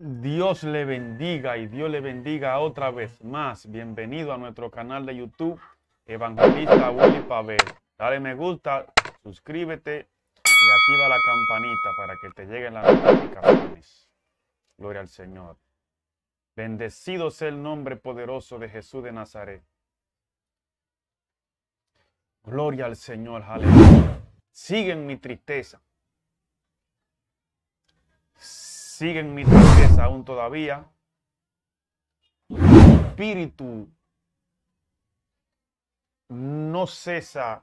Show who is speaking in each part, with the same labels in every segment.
Speaker 1: Dios le bendiga y Dios le bendiga otra vez más. Bienvenido a nuestro canal de YouTube, Evangelista Willy Pavel. Dale me gusta, suscríbete y activa la campanita para que te lleguen las notificaciones. Gloria al Señor. Bendecido sea el nombre poderoso de Jesús de Nazaret. Gloria al Señor, aleluya. Sigue en mi tristeza siguen mis tristeza aún todavía. Mi espíritu no cesa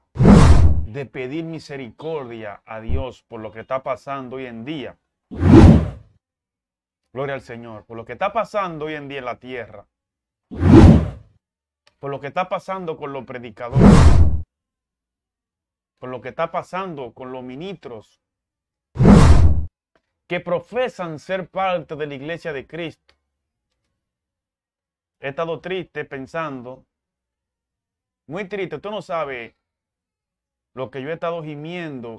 Speaker 1: de pedir misericordia a Dios por lo que está pasando hoy en día. Gloria al Señor, por lo que está pasando hoy en día en la tierra. Por lo que está pasando con los predicadores. Por lo que está pasando con los ministros que profesan ser parte de la iglesia de Cristo. He estado triste pensando, muy triste, tú no sabes lo que yo he estado gimiendo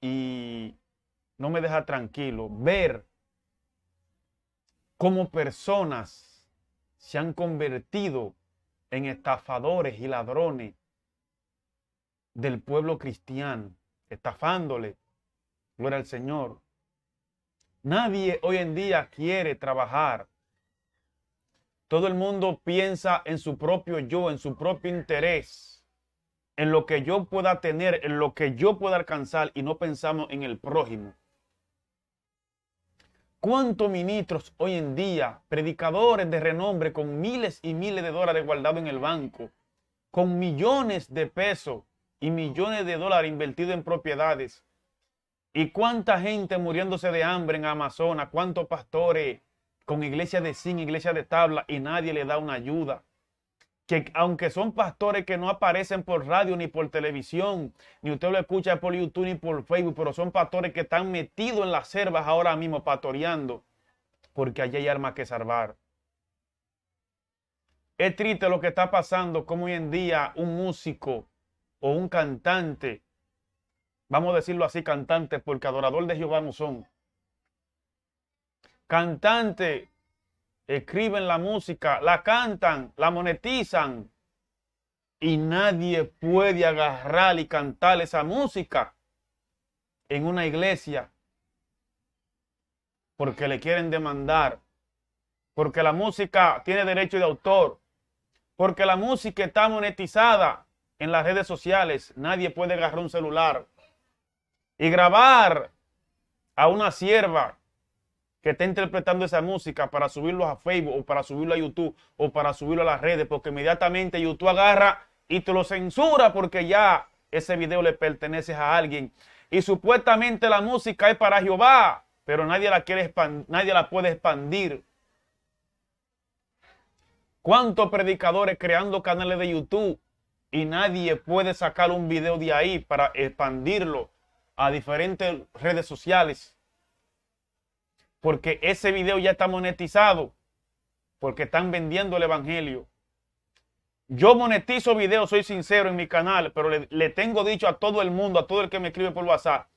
Speaker 1: y no me deja tranquilo ver cómo personas se han convertido en estafadores y ladrones del pueblo cristiano, estafándole. Gloria al Señor. Nadie hoy en día quiere trabajar. Todo el mundo piensa en su propio yo, en su propio interés, en lo que yo pueda tener, en lo que yo pueda alcanzar y no pensamos en el prójimo. ¿Cuántos ministros hoy en día, predicadores de renombre con miles y miles de dólares guardados en el banco, con millones de pesos y millones de dólares invertidos en propiedades, ¿Y cuánta gente muriéndose de hambre en Amazonas? ¿Cuántos pastores con iglesia de zinc, iglesia de tabla y nadie le da una ayuda? Que aunque son pastores que no aparecen por radio ni por televisión, ni usted lo escucha por YouTube ni por Facebook, pero son pastores que están metidos en las cervas ahora mismo pastoreando, porque allí hay armas que salvar. Es triste lo que está pasando, como hoy en día un músico o un cantante vamos a decirlo así, cantantes, porque adorador de Jehová no son. Cantante, escriben la música, la cantan, la monetizan y nadie puede agarrar y cantar esa música en una iglesia porque le quieren demandar, porque la música tiene derecho de autor, porque la música está monetizada en las redes sociales, nadie puede agarrar un celular y grabar a una sierva que esté interpretando esa música para subirlo a Facebook o para subirlo a YouTube o para subirlo a las redes, porque inmediatamente YouTube agarra y te lo censura porque ya ese video le pertenece a alguien. Y supuestamente la música es para Jehová, pero nadie la, quiere nadie la puede expandir. ¿Cuántos predicadores creando canales de YouTube y nadie puede sacar un video de ahí para expandirlo? a diferentes redes sociales. Porque ese video ya está monetizado. Porque están vendiendo el evangelio. Yo monetizo videos, soy sincero en mi canal, pero le, tengo dicho a todo el mundo, a todo el que me escribe por WhatsApp,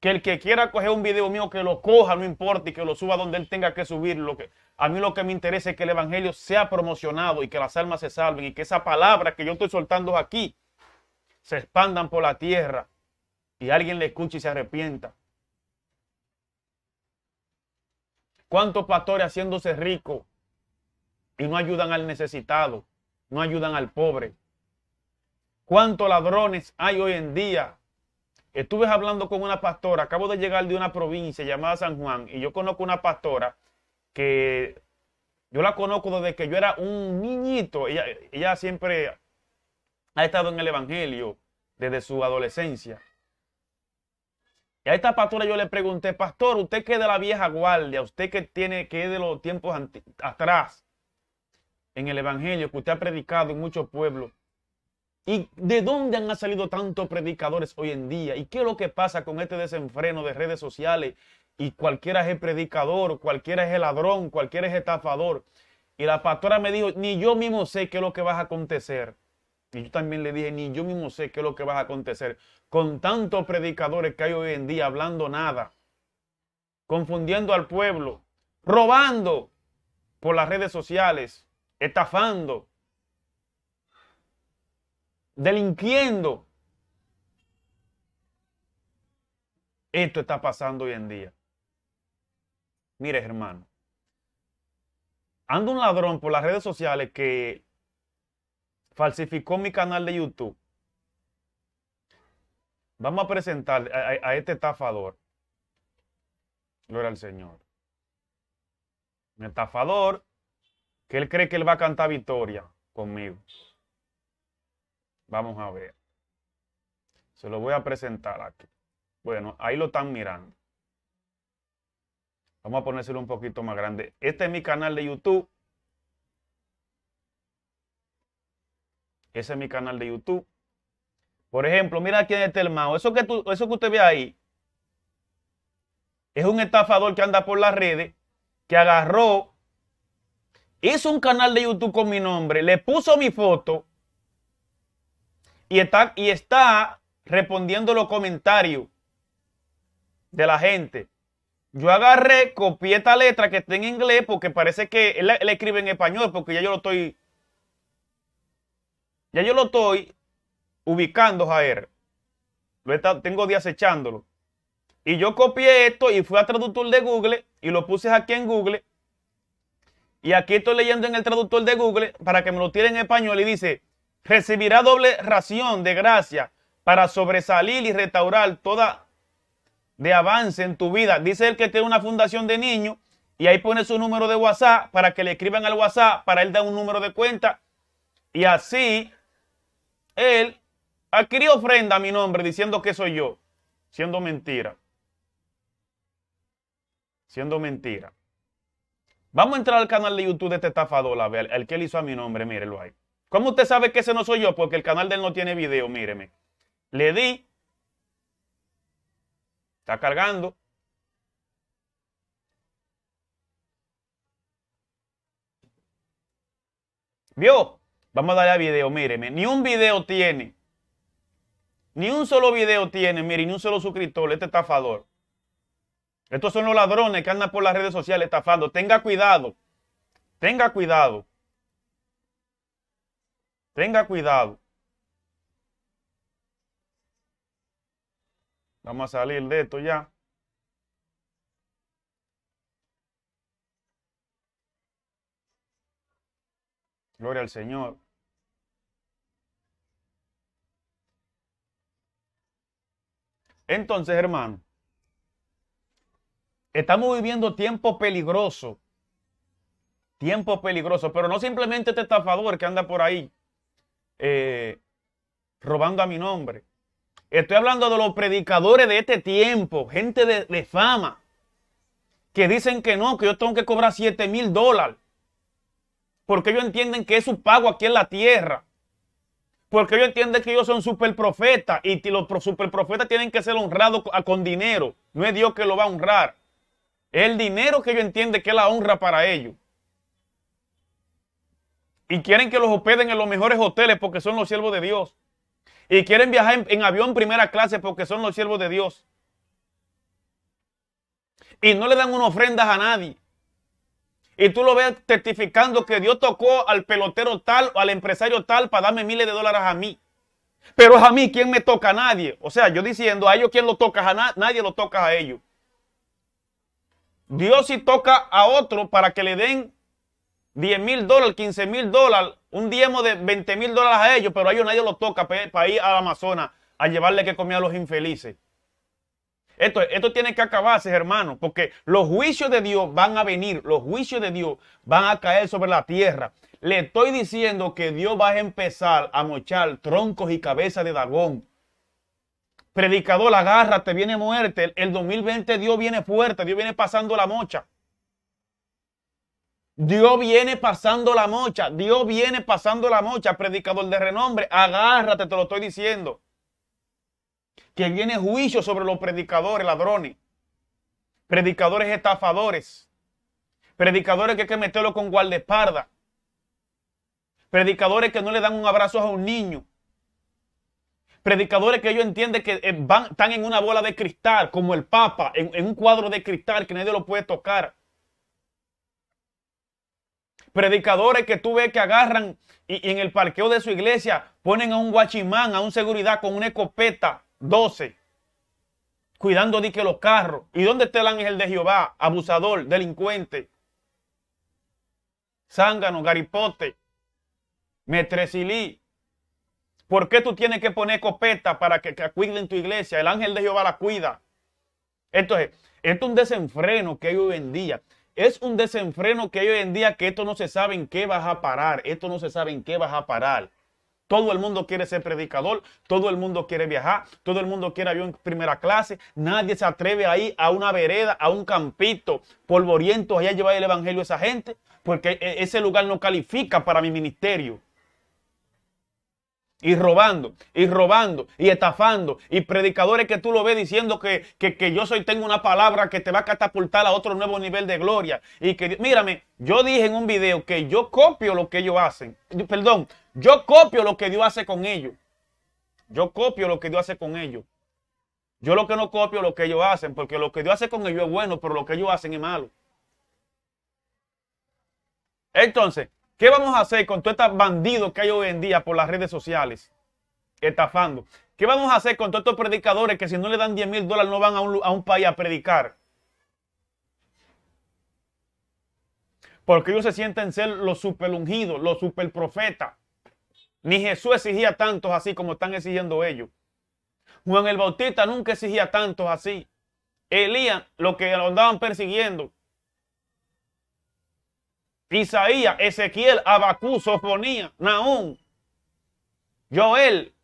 Speaker 1: que el que quiera coger un video mío, que lo coja, no importa, y que lo suba donde él tenga que subirlo. Que, a mí lo que me interesa es que el Evangelio sea promocionado y que las almas se salven y que esa palabra que yo estoy soltando aquí se expandan por la tierra y alguien le escuche y se arrepienta. ¿Cuántos pastores haciéndose ricos y no ayudan al necesitado, no ayudan al pobre? ¿Cuántos ladrones hay hoy en día? Estuve hablando con una pastora, acabo de llegar de una provincia llamada San Juan y yo conozco una pastora que yo la conozco desde que yo era un niñito. Ella, ella siempre ha estado en el Evangelio desde su adolescencia. Y a esta pastora yo le pregunté, pastor, usted que es de la vieja guardia, usted que tiene que es de los tiempos atrás en el evangelio que usted ha predicado en muchos pueblos. ¿Y de dónde han salido tantos predicadores hoy en día? ¿Y qué es lo que pasa con este desenfreno de redes sociales? Y cualquiera es el predicador, cualquiera es el ladrón, cualquiera es el estafador. Y la pastora me dijo, ni yo mismo sé qué es lo que va a acontecer. Y yo también le dije, ni yo mismo sé qué es lo que va a acontecer. Con tantos predicadores que hay hoy en día hablando nada, confundiendo al pueblo, robando por las redes sociales, estafando, delinquiendo. Esto está pasando hoy en día. Mire, hermano, anda un ladrón por las redes sociales que falsificó mi canal de YouTube. Vamos a presentar a, este estafador. Gloria al Señor. Un estafador que él cree que él va a cantar victoria conmigo. Vamos a ver. Se lo voy a presentar aquí. Bueno, ahí lo están mirando. Vamos a ponérselo un poquito más grande. Este es mi canal de YouTube. Ese es mi canal de YouTube. Por ejemplo, mira aquí en este hermano. Eso que, tú, eso que usted ve ahí es un estafador que anda por las redes, que agarró, hizo un canal de YouTube con mi nombre, le puso mi foto y está, y está respondiendo los comentarios de la gente. Yo agarré, copié esta letra que está en inglés porque parece que él escribe en español porque ya yo lo estoy ya yo lo estoy ubicando, Jair. Lo tengo días echándolo. Y yo copié esto y fui a traductor de Google y lo puse aquí en Google. Y aquí estoy leyendo en el traductor de Google para que me lo tire en español y dice, recibirá doble ración de gracia para sobresalir y restaurar toda de avance en tu vida. Dice él que tiene una fundación de niños y ahí pone su número de WhatsApp para que le escriban al WhatsApp, para él dar un número de cuenta. Y así él adquirió ofrenda a mi nombre diciendo que soy yo, siendo mentira. Siendo mentira. Vamos a entrar al canal de YouTube de este estafador, a ver, el que él hizo a mi nombre, mírelo ahí. ¿Cómo usted sabe que ese no soy yo? Porque el canal de él no tiene video, míreme. Le di. Está cargando. ¿Vio? Vamos a darle a video, míreme. Ni un video tiene. Ni un solo video tiene, mire, ni un solo suscriptor, este estafador. Estos son los ladrones que andan por las redes sociales estafando. Tenga cuidado. Tenga cuidado. Tenga cuidado. Vamos a salir de esto ya. Gloria al Señor. Entonces, hermano, estamos viviendo tiempo peligroso. Tiempo peligroso, pero no simplemente este estafador que anda por ahí eh, robando a mi nombre. Estoy hablando de los predicadores de este tiempo, gente de, de fama, que dicen que no, que yo tengo que cobrar 7 mil dólares. Porque ellos entienden que es su pago aquí en la tierra. Porque ellos entienden que ellos son super profetas y los superprofetas tienen que ser honrados con dinero. No es Dios que lo va a honrar. el dinero que ellos entienden que es la honra para ellos. Y quieren que los hospeden en los mejores hoteles porque son los siervos de Dios. Y quieren viajar en, en avión primera clase porque son los siervos de Dios. Y no le dan una ofrenda a nadie y tú lo ves testificando que Dios tocó al pelotero tal o al empresario tal para darme miles de dólares a mí. Pero es a mí quien me toca a nadie. O sea, yo diciendo a ellos quien lo toca a nadie, nadie lo toca a ellos. Dios sí toca a otro para que le den 10 mil dólares, 15 mil dólares, un diezmo de 20 mil dólares a ellos, pero a ellos nadie lo toca pues, para ir al Amazonas a llevarle que comía a los infelices. Esto, tiene que acabarse, hermano, porque los juicios de Dios van a venir, los juicios de Dios van a caer sobre la tierra. Le estoy diciendo que Dios va a empezar a mochar troncos y cabezas de Dagón. Predicador, agárrate, viene muerte. El 2020 Dios viene fuerte, Dios viene pasando la mocha. Dios viene pasando la mocha, Dios viene pasando la mocha, predicador de renombre, agárrate, te lo estoy diciendo que viene juicio sobre los predicadores, ladrones, predicadores estafadores, predicadores que hay que meterlo con guardaespaldas, predicadores que no le dan un abrazo a un niño, predicadores que ellos entienden que eh, van, están en una bola de cristal, como el Papa, en, un cuadro de cristal que nadie lo puede tocar. Predicadores que tú ves que agarran y en el parqueo de su iglesia ponen a un guachimán, a un seguridad con una escopeta 12. Cuidando de que los carros. ¿Y dónde está el ángel de Jehová? Abusador, delincuente. Zángano, garipote, metresilí. ¿Por qué tú tienes que poner copeta para que, que cuiden tu iglesia? El ángel de Jehová la cuida. Entonces, esto es un desenfreno que hay hoy en día. Es un desenfreno que hay hoy en día que esto no se sabe en qué vas a parar. Esto no se sabe en qué vas a parar. Todo el mundo quiere ser predicador, todo el mundo quiere viajar, todo el mundo quiere avión en primera clase. Nadie se atreve ahí a una vereda, a un campito polvoriento, allá llevar el evangelio a esa gente, porque e, ese lugar no califica para mi ministerio. Y robando, y robando, y estafando, y predicadores que tú lo ves diciendo que, que, que yo soy, tengo una palabra que te va a catapultar a otro nuevo nivel de gloria. Y que, mírame, yo dije en un video que yo copio lo que ellos hacen, perdón, yo copio lo que Dios hace con ellos. Yo copio lo que Dios hace con ellos. Yo lo que no copio lo que ellos hacen, porque lo que Dios hace con ellos es bueno, pero lo que ellos hacen es malo. Entonces, ¿qué vamos a hacer con todos estos bandidos que hay hoy en día por las redes sociales? Estafando. ¿Qué vamos a hacer con todos estos predicadores que si no le dan 10 mil dólares no van a un, a un país a predicar? Porque ellos se sienten ser los super ungidos, los super profetas. Ni Jesús exigía tantos así como están exigiendo ellos. Juan el Bautista nunca exigía tantos así. Elías, lo que lo andaban persiguiendo. Isaías, Ezequiel, Abacú, Sofonía, Naúm, Joel.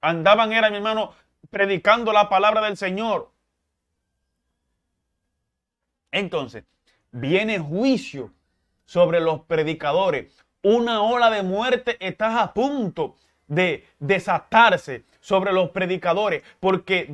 Speaker 1: Andaban, era mi hermano, predicando la palabra del Señor. Entonces, viene juicio sobre los predicadores. Una ola de muerte está a punto de desatarse sobre los predicadores, porque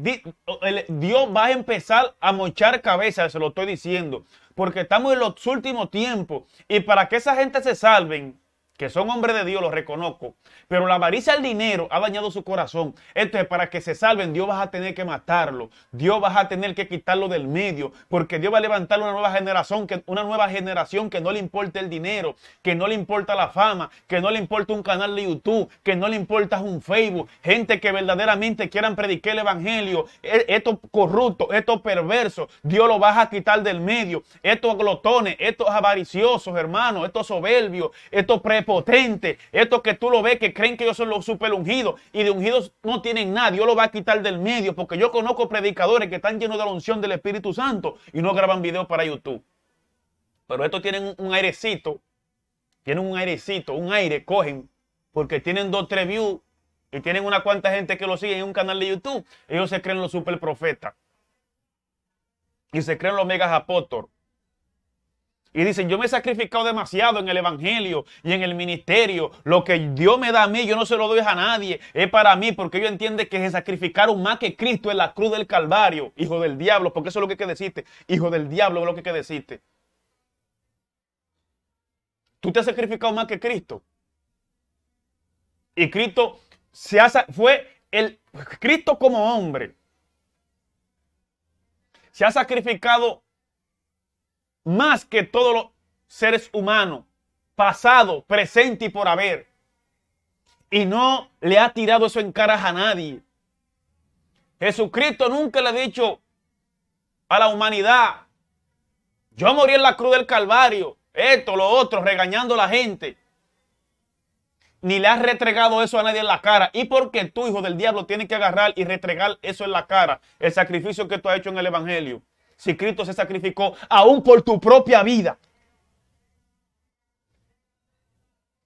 Speaker 1: Dios va a empezar a mochar cabezas, se lo estoy diciendo, porque estamos en los últimos tiempos y para que esa gente se salven, que son hombres de Dios, lo reconozco, pero la avaricia al dinero ha dañado su corazón. Esto es para que se salven, Dios vas a tener que matarlo, Dios vas a tener que quitarlo del medio, porque Dios va a levantar una nueva generación, una nueva generación que no le importa el dinero, que no le importa la fama, que no le importa un canal de YouTube, que no le importa un Facebook, gente que verdaderamente quieran predicar el evangelio, e, Esto corrupto, esto perverso, Dios lo vas a quitar del medio, estos glotones, estos avariciosos, hermanos, estos soberbios, estos pre potente. Esto que tú lo ves, que creen que yo soy los super ungidos y de ungidos no tienen nada. Dios lo va a quitar del medio porque yo conozco predicadores que están llenos de la unción del Espíritu Santo y no graban videos para YouTube. Pero estos tienen un airecito, tienen un airecito, un aire, cogen, porque tienen dos, tres views y tienen una cuanta gente que lo sigue en un canal de YouTube. Ellos se creen los super profetas y se creen los megas apóstol y dicen, yo me he sacrificado demasiado en el Evangelio y en el ministerio. Lo que Dios me da a mí, yo no se lo doy a nadie. Es para mí, porque ellos entienden que se sacrificaron más que Cristo en la cruz del Calvario. Hijo del diablo, porque eso es lo que deciste. que Hijo del diablo es lo que que deciste Tú te has sacrificado más que Cristo. Y Cristo se hace, fue el Cristo como hombre. Se ha sacrificado más que todos los seres humanos, pasado, presente y por haber. Y no le ha tirado eso en caras a nadie. Jesucristo nunca le ha dicho a la humanidad, yo morí en la cruz del Calvario, esto, lo otro, regañando a la gente. Ni le has retregado eso a nadie en la cara. ¿Y porque tú, hijo del diablo, tienes que agarrar y retregar eso en la cara, el sacrificio que tú has hecho en el Evangelio? si Cristo se sacrificó aún por tu propia vida.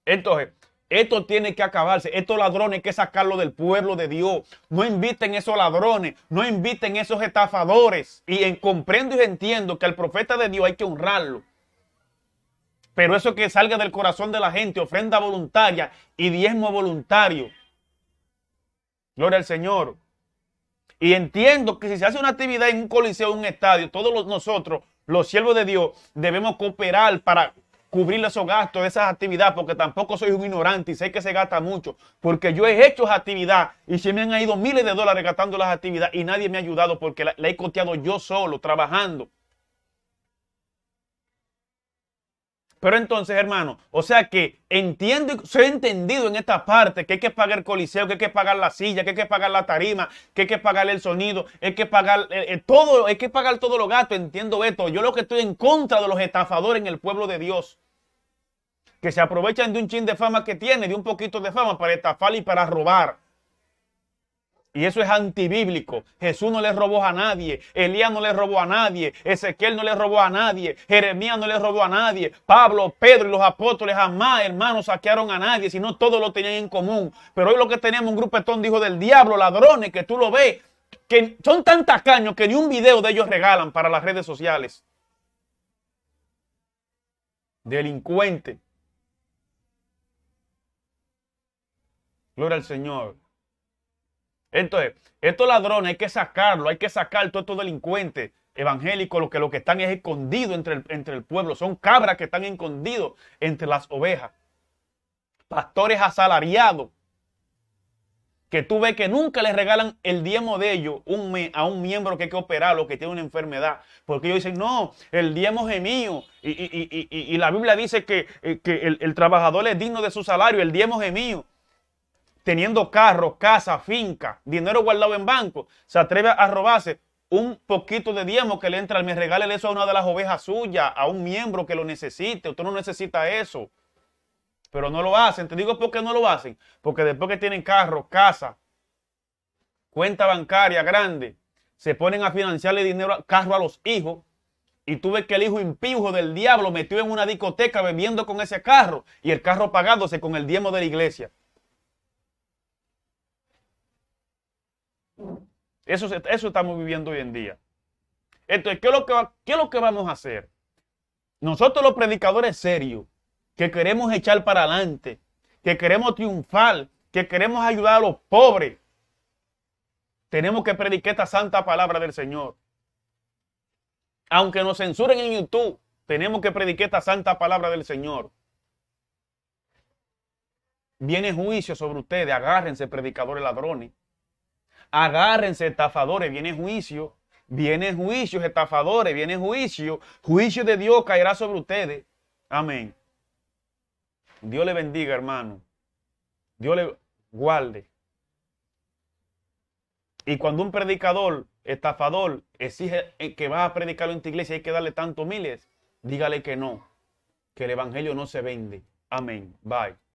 Speaker 1: Entonces, esto tiene que acabarse. Estos ladrones hay que sacarlo del pueblo de Dios. No inviten esos ladrones, no inviten esos estafadores. Y en, comprendo y entiendo que al profeta de Dios hay que honrarlo. Pero eso que salga del corazón de la gente, ofrenda voluntaria y diezmo voluntario. Gloria al Señor. Y entiendo que si se hace una actividad en un coliseo, en un estadio, todos nosotros, los siervos de Dios, debemos cooperar para cubrir esos gastos de esas actividades, porque tampoco soy un ignorante y sé que se gasta mucho, porque yo he hecho esa actividad y se me han ido miles de dólares gastando las actividades y nadie me ha ayudado porque la, he coteado yo solo, trabajando. Pero entonces, hermano, o sea que entiendo, se ha entendido en esta parte que hay que pagar el coliseo, que hay que pagar la silla, que hay que pagar la tarima, que hay que pagar el sonido, hay que pagar eh, eh, todo, hay que pagar todos los gastos. Entiendo esto. Yo lo que estoy en contra de los estafadores en el pueblo de Dios que se aprovechan de un chin de fama que tiene, de un poquito de fama para estafar y para robar. Y eso es antibíblico. Jesús no le robó a nadie. Elías no le robó a nadie. Ezequiel no le robó a nadie. Jeremías no le robó a nadie. Pablo, Pedro y los apóstoles jamás, hermanos, saquearon a nadie. Sino todos lo tenían en común. Pero hoy lo que tenemos un grupetón de hijos del diablo, ladrones, que tú lo ves, que son tan tacaños que ni un video de ellos regalan para las redes sociales. Delincuente. Gloria al Señor. Entonces, estos ladrones hay que sacarlo, hay que sacar todos estos delincuentes evangélicos, los que, lo que están es escondidos entre el, entre el pueblo, son cabras que están escondidos entre las ovejas, pastores asalariados, que tú ves que nunca les regalan el diezmo de ellos un a un miembro que hay que operarlo, que tiene una enfermedad. Porque ellos dicen, no, el diezmo es mío. Y, la Biblia dice eh, que, el, el, trabajador es digno de su salario, el diezmo es mío teniendo carro, casa, finca, dinero guardado en banco, se atreve a robarse un poquito de diezmo que le entra al mes, regálele eso a una de las ovejas suyas, a un miembro que lo necesite, usted no necesita eso. Pero no lo hacen, te digo por qué no lo hacen, porque después que tienen carro, casa, cuenta bancaria grande, se ponen a financiarle dinero, carro a los hijos, y tuve que el hijo impío del diablo metió en una discoteca bebiendo con ese carro y el carro pagándose con el diezmo de la iglesia. Eso, eso estamos viviendo hoy en día. Entonces, ¿qué es, lo que, ¿qué es lo que vamos a hacer? Nosotros los predicadores serios, que queremos echar para adelante, que queremos triunfar, que queremos ayudar a los pobres, tenemos que predicar esta santa palabra del Señor. Aunque nos censuren en YouTube, tenemos que predicar esta santa palabra del Señor. Viene juicio sobre ustedes, agárrense, predicadores ladrones. Agárrense, estafadores, viene juicio. Viene juicio, estafadores, viene juicio. Juicio de Dios caerá sobre ustedes. Amén. Dios le bendiga, hermano. Dios le guarde. Y cuando un predicador, estafador, exige que vas a predicarlo en tu iglesia y hay que darle tantos miles, dígale que no, que el evangelio no se vende. Amén. Bye.